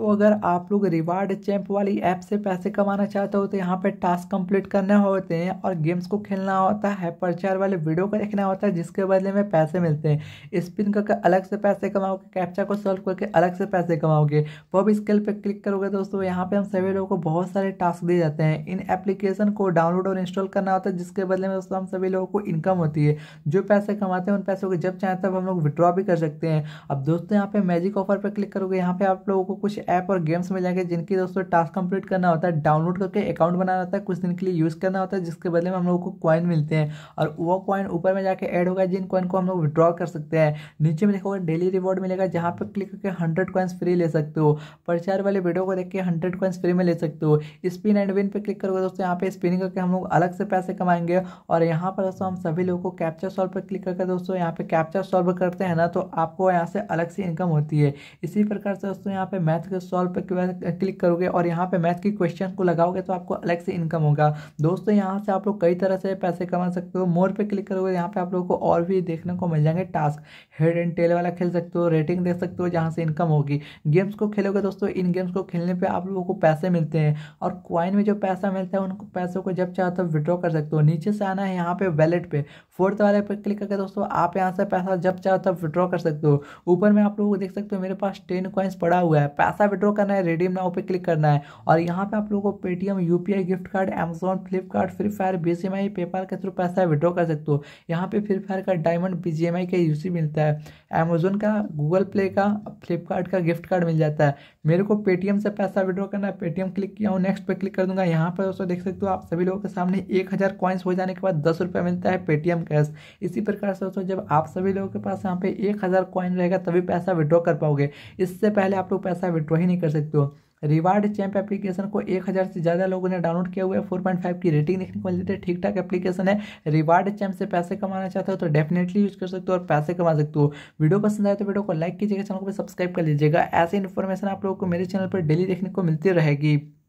तो अगर आप लोग रिवार्ड चैंप वाली ऐप से पैसे कमाना चाहते हो तो यहाँ पे टास्क कंप्लीट करने होते हैं और गेम्स को खेलना होता है प्रचार वाले वीडियो को देखना होता है जिसके बदले में पैसे मिलते हैं स्पिन करके अलग से पैसे कमाओगे कैप्चा को सॉल्व करके अलग से पैसे कमाओगे पब स्केल पर क्लिक करोगे दोस्तों यहाँ पर हम सभी लोगों को बहुत सारे टास्क दिए जाते हैं इन एप्लीकेशन को डाउनलोड और इंस्टॉल करना होता है जिसके बदले में दोस्तों हम सभी लोगों को इनकम होती है जो पैसे कमाते हैं उन पैसों को जब चाहे तब हम लोग विड्रॉ भी कर सकते हैं अब दोस्तों यहाँ पे मैजिक ऑफर पर क्लिक करोगे यहाँ पे आप लोगों को कुछ ऐप और गेम्स में जाएंगे जिनकी दोस्तों टास्क कंप्लीट करना होता है डाउनलोड करके अकाउंट बनाना होता है कुछ दिन के लिए यूज़ करना होता है जिसके बदले में हम लोगों को कॉइन मिलते हैं और वो कॉइन ऊपर में जाके ऐड होगा जिन कॉइन को हम लोग विड्रॉ कर सकते हैं नीचे में देखोगे डेली रिवॉर्ड मिलेगा जहाँ पर क्लिक करके हंड्रेड कॉइन्स फ्री ले सकते हो प्रचार वाले वीडियो को देख के हंड्रेड कॉइन्स फ्री में ले सकते हो स्पिन एंड विन पर क्लिक करोगे दोस्तों यहाँ पे स्पिनिंग करके हम लोग अलग से पैसे कमाएंगे और यहाँ पर दोस्तों हम सभी लोगों को कैप्चर सॉल्व पर क्लिक करके दोस्तों यहाँ पे कैप्चर सॉल्व करते हैं ना तो आपको यहाँ से अलग सी इनकम होती है इसी प्रकार से दोस्तों यहाँ पे मैथ सकते हो सॉल्व पर क्लिक करोगे और यहाँ पे मैथ के क्वेश्चन को लगाओगे तो आपको अलग से इनकम होगा दोस्तों यहाँ से आप लोग कई तरह से पैसे कमा सकते हो मोर पे क्लिक करोगे यहाँ पे आप लोगों को और भी देखने को मिल जाएंगे टास्क हेड एंड टेल वाला खेल सकते हो रेटिंग देख सकते हो जहाँ से इनकम होगी गेम्स को खेलोगे दोस्तों इन गेम्स को खेलने पर आप लोगों को पैसे मिलते हैं और क्वाइन में जो पैसा मिलता है उनको पैसों को जब चाहो तब विड्रॉ कर सकते हो नीचे से आना है यहाँ पे वैलेट पे फोर्थ वाले पर क्लिक करके दोस्तों आप यहाँ से पैसा जब चाहो तब विड्रॉ कर सकते हो ऊपर में आप लोग देख सकते हो मेरे पास टेन कॉइन्स पड़ा हुआ है पैसा विड्रॉ करना है रेडीम नाउ पे क्लिक करना है और यहाँ पे आप लोगों को Paytm U gift card Amazon Flipkart Free Fire B PayPal के थ्रू पैसा विड्रॉ कर सकते हो यहाँ पे फ्री फायर का डायमंड बी का यू मिलता है अमेजोन का गूगल प्ले का फ्लिपकार्ट का गिफ्ट कार्ड मिल जाता है मेरे को पेटीएम से पैसा विड्रॉ करना है पेटीएम क्लिक किया हूँ नेक्स्ट पे क्लिक कर दूंगा यहाँ पर दोस्तों देख सकते हो आप सभी लोगों के सामने एक हज़ार हो जाने के बाद दस मिलता है पेटीएम कैश इसी प्रकार से दोस्तों जब आप सभी लोगों के पास यहाँ पे एक हज़ार कॉइन रहेगा तभी पैसा विड्रॉ कर पाओगे इससे पहले आप लोग पैसा विड्रॉ ही नहीं कर सकते हो रिवार्ड चैम्प एप्लीकेशन को एक हज़ार से ज़्यादा लोगों ने डाउनलोड किया हुआ है फोर पॉइंट फाइव की रेटिंग देखने को मिलती है ठीक ठाक एप्लीकेशन है रिवार्ड चैम्प से पैसे कमाना चाहते हो तो डेफिनेटली यूज कर सकते हो और पैसे कमा सकते हो वीडियो पसंद आए तो वीडियो को लाइक कीजिएगा चैनल को सब्सक्राइब कर लीजिएगा ऐसी इन्फॉर्मेशन आप लोगों को मेरे चैनल पर डेली देखने को मिलती रहेगी